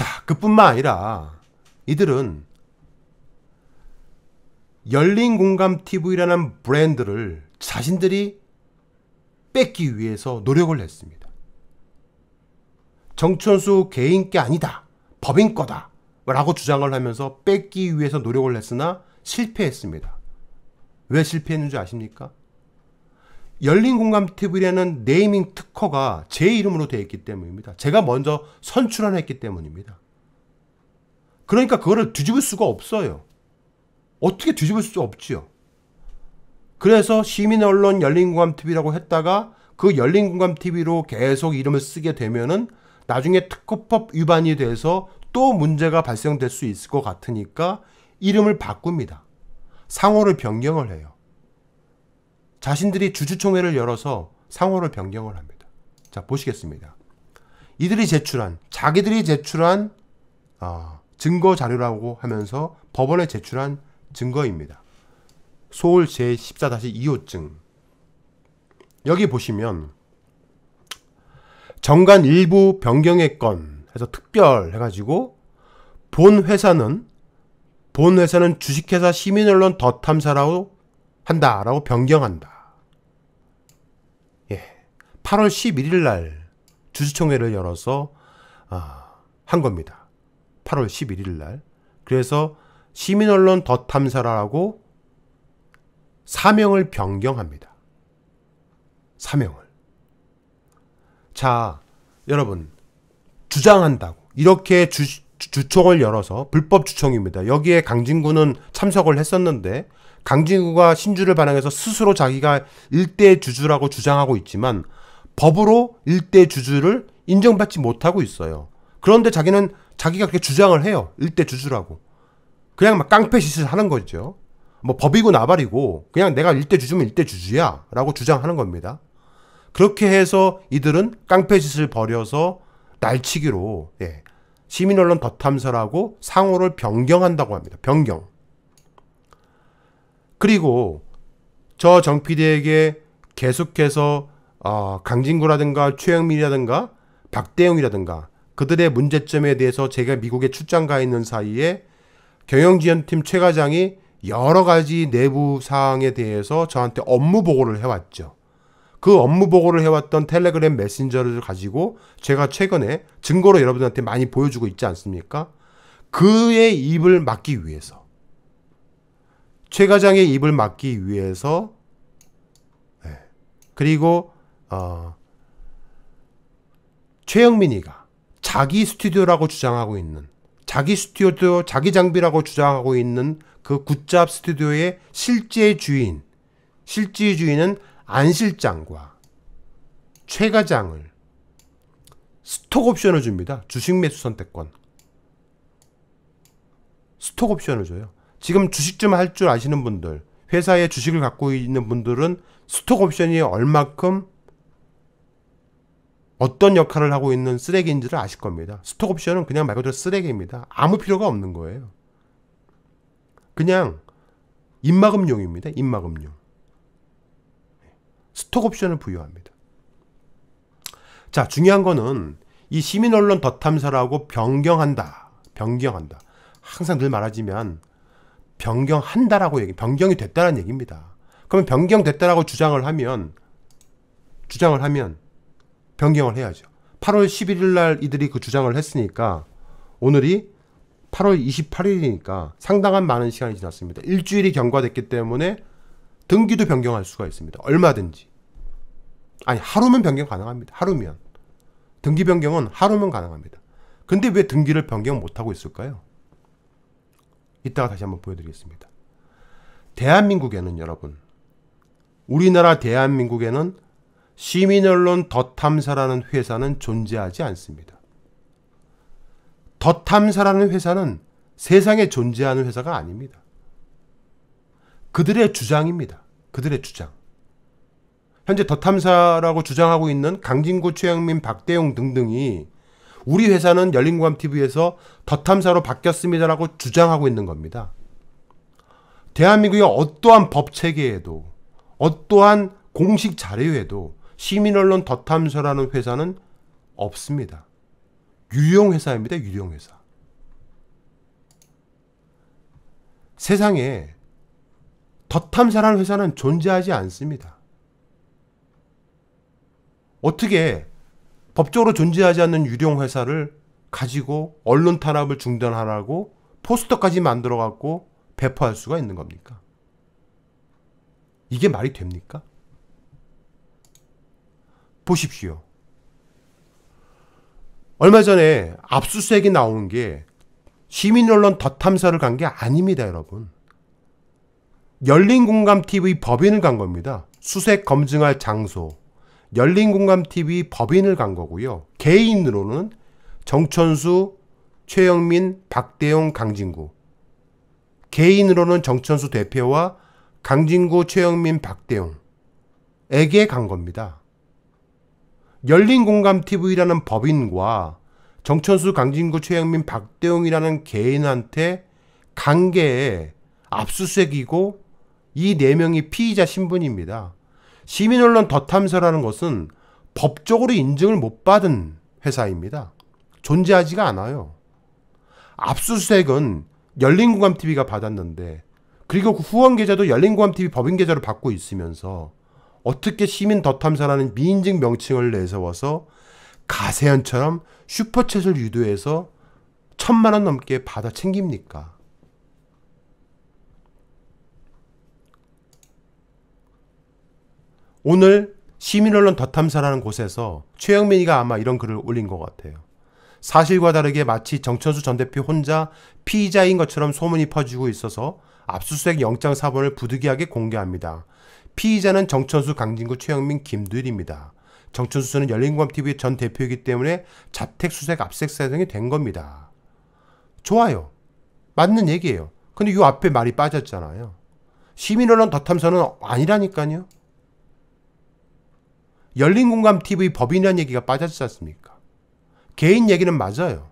자, 그뿐만 아니라 이들은 열린 공감 TV라는 브랜드를 자신들이 뺏기 위해서 노력을 했습니다. 정춘수 개인 게 아니다. 법인 거다. 라고 주장을 하면서 뺏기 위해서 노력을 했으나 실패했습니다. 왜 실패했는지 아십니까? 열린 공감 TV라는 네이밍 특허가 제 이름으로 되어 있기 때문입니다. 제가 먼저 선출한했기 때문입니다. 그러니까 그거를 뒤집을 수가 없어요. 어떻게 뒤집을 수 없지요. 그래서 시민 언론 열린 공감 TV라고 했다가 그 열린 공감 TV로 계속 이름을 쓰게 되면은 나중에 특허법 위반이 돼서 또 문제가 발생될 수 있을 것 같으니까 이름을 바꿉니다. 상호를 변경을 해요. 자신들이 주주총회를 열어서 상호를 변경을 합니다. 자 보시겠습니다. 이들이 제출한 자기들이 제출한 어, 증거 자료라고 하면서 법원에 제출한 증거입니다. 서울 제14-2호증 여기 보시면 정관 일부 변경의 건 해서 특별 해가지고 본 회사는 본 회사는 주식회사 시민언론 더 탐사라고 한다라고 변경한다. 예. 8월 11일 날 주주총회를 열어서 아, 한 겁니다. 8월 11일 날. 그래서 시민언론 더 탐사라고 사명을 변경합니다. 사명을. 자, 여러분 주장한다고 이렇게 주, 주총을 열어서 불법 주총입니다. 여기에 강진구는 참석을 했었는데 강진구가 신주를 반항해서 스스로 자기가 일대 주주라고 주장하고 있지만 법으로 일대 주주를 인정받지 못하고 있어요. 그런데 자기는 자기가 그렇게 주장을 해요. 일대 주주라고. 그냥 막 깡패 짓을 하는 거죠. 뭐 법이고 나발이고 그냥 내가 일대 주주면 일대 주주야 라고 주장하는 겁니다. 그렇게 해서 이들은 깡패 짓을 벌여서 날치기로 예, 시민언론 덧탐사라고 상호를 변경한다고 합니다. 변경. 그리고 저정피 d 에게 계속해서 어, 강진구라든가 최영민이라든가 박대웅이라든가 그들의 문제점에 대해서 제가 미국에 출장 가 있는 사이에 경영지원팀 최 과장이 여러 가지 내부 사항에 대해서 저한테 업무 보고를 해왔죠. 그 업무 보고를 해왔던 텔레그램 메신저를 가지고 제가 최근에 증거로 여러분들한테 많이 보여주고 있지 않습니까? 그의 입을 막기 위해서 최 과장의 입을 막기 위해서 네. 그리고 어, 최영민이가 자기 스튜디오라고 주장하고 있는 자기 스튜디오 자기 장비라고 주장하고 있는 그 굿잡 스튜디오의 실제 주인 실제 주인은 안 실장과 최 과장을 스톡 옵션을 줍니다. 주식 매수 선택권 스톡 옵션을 줘요. 지금 주식 좀 할 줄 아시는 분들, 회사에 주식을 갖고 있는 분들은 스톡 옵션이 얼마큼 어떤 역할을 하고 있는 쓰레기인지를 아실 겁니다. 스톡 옵션은 그냥 말 그대로 쓰레기입니다. 아무 필요가 없는 거예요. 그냥 입마금용입니다. 입마금용. 스톡 옵션을 부여합니다. 자, 중요한 거는 이 시민 언론 더탐사라고 변경한다. 변경한다. 항상 늘 말하지만 변경한다라고 얘기, 변경이 됐다는 얘기입니다. 그러면 변경됐다라고 주장을 하면, 주장을 하면 변경을 해야죠. 8월 11일 날 이들이 그 주장을 했으니까 오늘이 8월 28일이니까 상당한 많은 시간이 지났습니다. 일주일이 경과됐기 때문에 등기도 변경할 수가 있습니다. 얼마든지. 아니, 하루면 변경 가능합니다. 하루면. 등기 변경은 하루면 가능합니다. 근데 왜 등기를 변경 못하고 있을까요? 이따가 다시 한번 보여드리겠습니다. 대한민국에는 여러분 우리나라 대한민국에는 시민언론 덧탐사라는 회사는 존재하지 않습니다. 덧탐사라는 회사는 세상에 존재하는 회사가 아닙니다. 그들의 주장입니다. 그들의 주장. 현재 덧탐사라고 주장하고 있는 강진구, 최영민, 박대용 등등이 우리 회사는 열린공감TV에서 더 탐사로 바뀌었습니다라고 주장하고 있는 겁니다. 대한민국의 어떠한 법 체계에도 어떠한 공식 자료에도 시민언론 더 탐사라는 회사는 없습니다. 유령 회사입니다. 유령 회사. 세상에 더탐사라는 회사는 존재하지 않습니다. 어떻게 법적으로 존재하지 않는 유령 회사를 가지고 언론 탄압을 중단하라고 포스터까지 만들어 갖고 배포할 수가 있는 겁니까? 이게 말이 됩니까? 보십시오. 얼마 전에 압수수색이 나온 게 시민 언론 덧탐사를 간 게 아닙니다, 여러분. 열린 공감 TV 법인을 간 겁니다. 수색 검증할 장소, 열린공감TV 법인을 간 거고요. 개인으로는 정천수, 최영민, 박대용, 강진구. 개인으로는 정천수 대표와 강진구, 최영민, 박대용에게 간 겁니다. 열린공감TV라는 법인과 정천수, 강진구, 최영민, 박대용이라는 개인한테 간게 압수수색이고 이 네 명이 피의자 신분입니다. 시민 언론 더 탐사라는 것은 법적으로 인증을 못 받은 회사입니다. 존재하지가 않아요. 압수수색은 열린공감TV가 받았는데 그리고 그 후원 계좌도 열린공감TV 법인 계좌로 받고 있으면서 어떻게 시민 더 탐사라는 미인증 명칭을 내세워서 가세현처럼 슈퍼챗을 유도해서 천만 원 넘게 받아 챙깁니까? 오늘 시민언론 더 탐사라는 곳에서 최영민이가 아마 이런 글을 올린 것 같아요. 사실과 다르게 마치 정천수 전 대표 혼자 피의자인 것처럼 소문이 퍼지고 있어서 압수수색 영장 사본을 부득이하게 공개합니다. 피의자는 정천수, 강진구, 최영민, 김두일입니다. 정천수 는 열린공감TV 전 대표이기 때문에 자택수색 압색 사정이 된 겁니다. 좋아요. 맞는 얘기예요. 근데 요 앞에 말이 빠졌잖아요. 시민언론 더탐사는 아니라니까요. 열린공감TV 법인이라는 얘기가 빠졌지 않습니까? 개인 얘기는 맞아요.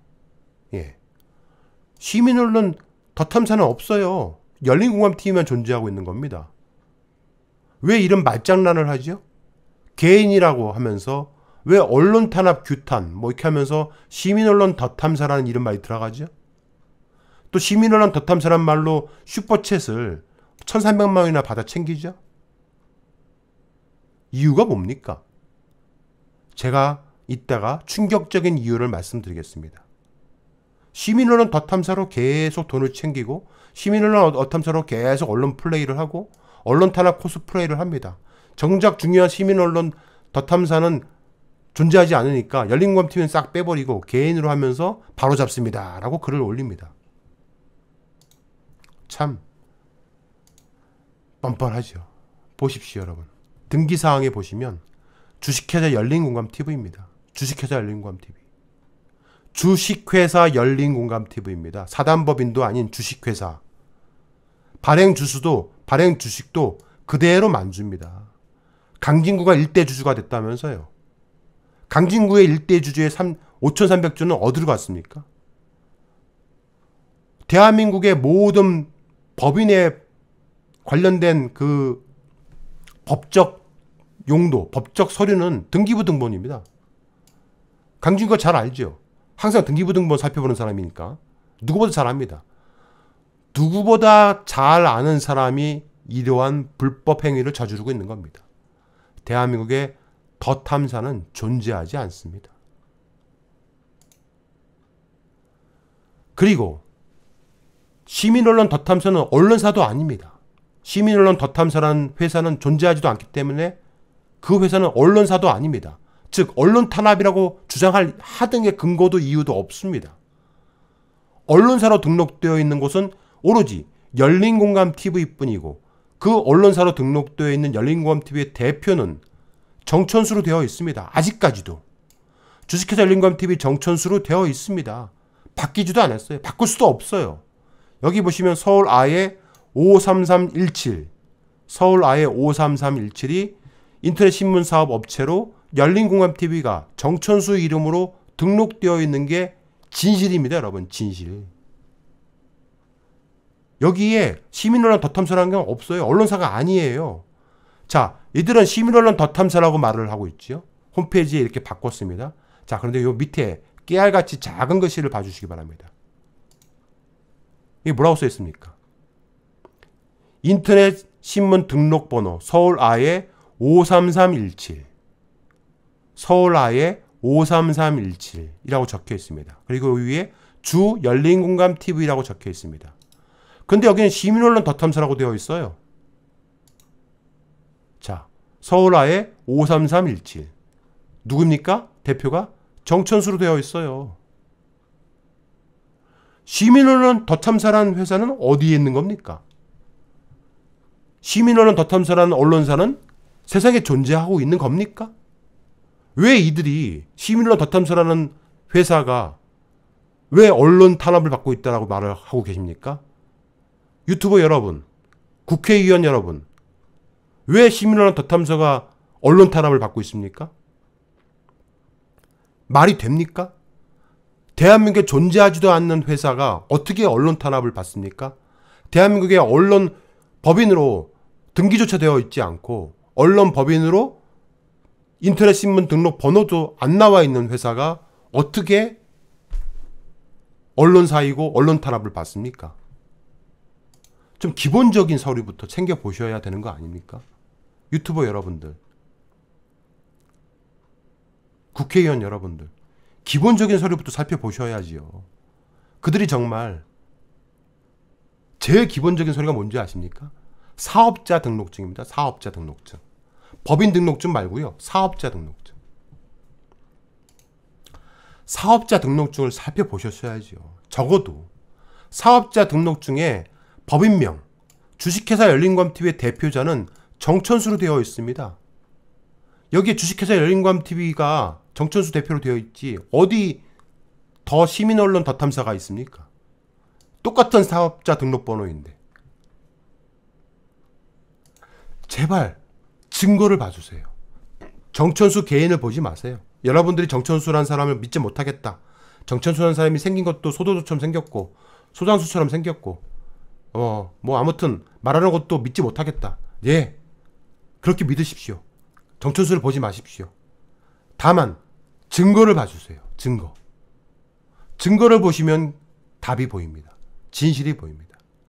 예. 시민 언론 더탐사는 없어요. 열린공감TV만 존재하고 있는 겁니다. 왜 이런 말장난을 하죠? 개인이라고 하면서 왜 언론 탄압 규탄 뭐 이렇게 하면서 시민 언론 더탐사라는 이런 말이 들어가죠? 또 시민 언론 더탐사란 말로 슈퍼챗을 1300만 원이나 받아 챙기죠? 이유가 뭡니까? 제가 이따가 충격적인 이유를 말씀드리겠습니다. 시민언론 덧탐사로 계속 돈을 챙기고 시민언론 어- 덧탐사로 계속 언론 플레이를 하고 언론 탄압 코스프레이를 합니다. 정작 중요한 시민언론 덧탐사는 존재하지 않으니까 열린검팀은 싹 빼버리고 개인으로 하면서 바로 잡습니다. 라고 글을 올립니다. 참 뻔뻔하죠. 보십시오 여러분. 등기사항에 보시면 주식회사 열린공감 TV입니다. 주식회사 열린공감 TV. 주식회사 열린공감 TV입니다. 사단법인도 아닌 주식회사. 발행 주수도 발행 주식도 그대로 만줍니다. 강진구가 일대 주주가 됐다면서요. 강진구의 일대 주주의 3, 5,300주는 어디로 갔습니까? 대한민국의 모든 법인에 관련된 그 법적 용도, 법적 서류는 등기부등본입니다. 강준거 잘 알죠? 항상 등기부등본 살펴보는 사람이니까. 누구보다 잘 압니다. 누구보다 잘 아는 사람이 이러한 불법 행위를 저지르고 있는 겁니다. 대한민국의 덧탐사는 존재하지 않습니다. 그리고 시민언론 덧탐사는 언론사도 아닙니다. 시민언론 덧탐사라는 회사는 존재하지도 않기 때문에 그 회사는 언론사도 아닙니다. 즉 언론 탄압이라고 주장할 하등의 근거도 이유도 없습니다. 언론사로 등록되어 있는 곳은 오로지 열린공감 TV뿐이고 그 언론사로 등록되어 있는 열린공감 TV의 대표는 정천수로 되어 있습니다. 아직까지도 주식회사 열린공감 TV 정천수로 되어 있습니다. 바뀌지도 않았어요. 바꿀 수도 없어요. 여기 보시면 서울 아예 53317 서울 아예 53317이 인터넷 신문 사업 업체로 열린공감TV가 정천수 이름으로 등록되어 있는 게 진실입니다, 여러분. 진실. 여기에 시민언론 더 탐사라는 게 없어요. 언론사가 아니에요. 자, 이들은 시민언론 더 탐사라고 말을 하고 있죠 홈페이지에 이렇게 바꿨습니다. 자, 그런데 요 밑에 깨알같이 작은 글씨를 봐주시기 바랍니다. 이게 뭐라고 써 있습니까? 인터넷 신문 등록번호 서울 아예 53317 서울아의 53317이라고 적혀 있습니다. 그리고 위에 주 열린공감 TV라고 적혀 있습니다. 근데 여기는 시민언론 더탐사라고 되어 있어요. 자, 서울아의 53317 누굽니까? 대표가 정천수로 되어 있어요. 시민언론 더탐사라는 회사는 어디에 있는 겁니까? 시민언론 더탐사라는 언론사는 세상에 존재하고 있는 겁니까? 왜 이들이 시민언론 더탐스라는 회사가 왜 언론 탄압을 받고 있다라고 말을 하고 계십니까? 유튜버 여러분, 국회의원 여러분, 왜 시민언론 더탐서가 언론 탄압을 받고 있습니까? 말이 됩니까? 대한민국에 존재하지도 않는 회사가 어떻게 언론 탄압을 받습니까? 대한민국의 언론 법인으로 등기조차 되어 있지 않고 언론 법인으로 인터넷 신문 등록 번호도 안 나와 있는 회사가 어떻게 언론사이고 언론 탄압을 받습니까? 좀 기본적인 서류부터 챙겨 보셔야 되는 거 아닙니까? 유튜버 여러분들, 국회의원 여러분들, 기본적인 서류부터 살펴보셔야지요. 그들이 정말 제일 기본적인 서류가 뭔지 아십니까? 사업자 등록증입니다. 사업자 등록증. 법인 등록증 말고요. 사업자 등록증. 사업자 등록증을 살펴보셨어야지요. 적어도 사업자 등록증에 법인명, 주식회사 열린검TV의 대표자는 정천수로 되어 있습니다. 여기에 주식회사 열린검TV가 정천수 대표로 되어 있지 어디 더 시민언론 더 탐사가 있습니까? 똑같은 사업자 등록번호인데 제발 증거를 봐주세요. 정천수 개인을 보지 마세요. 여러분들이 정천수라는 사람을 믿지 못하겠다. 정천수라는 사람이 생긴 것도 소도도처럼 생겼고 소장수처럼 생겼고 어뭐 아무튼 말하는 것도 믿지 못하겠다. 예 그렇게 믿으십시오. 정천수를 보지 마십시오. 다만 증거를 봐주세요. 증거. 증거를 보시면 답이 보입니다. 진실이 보입니다.